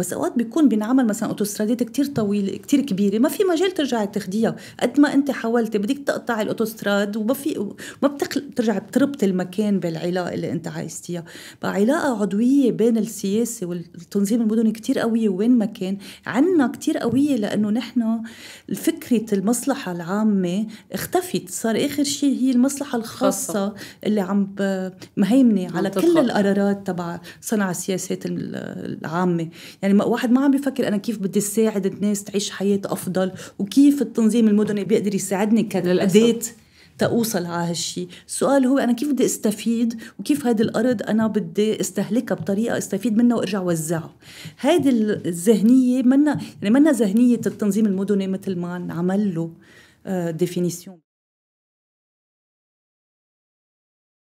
بس اوقات بيكون بينعمل مثلا اوتوسترادات كتير طويله كتير كبيره ما في مجال ترجعي تاخديها قد ما انت حاولتي بدك تقطعي الاوتوستراد وما في ما بتخل... بترجع بتربط المكان بالعلاقه اللي انت عايزتيها بقى علاقه عضويه بين السياسه والتنظيم المدني كتير قويه وين ما كان عنا كتير قويه لانه نحن فكره المصلحه العامه اختفت صار اخر شيء هي المصلحه الخاصه اللي عم مهيمنه على كل القرارات تبع صنع السياسات العامه يعني واحد ما عم بيفكر انا كيف بدي ساعد الناس تعيش حياه افضل وكيف التنظيم المدني بيقدر يساعدني كاداه تأوصل على هالشي السؤال هو أنا كيف بدي استفيد وكيف هذه الأرض أنا بدي استهلكها بطريقة استفيد منها وارجع وزعها هذه الذهنية منا يعني منا ذهنية التنظيم المدني مثل ما انعمل له ديفينيسيون آه،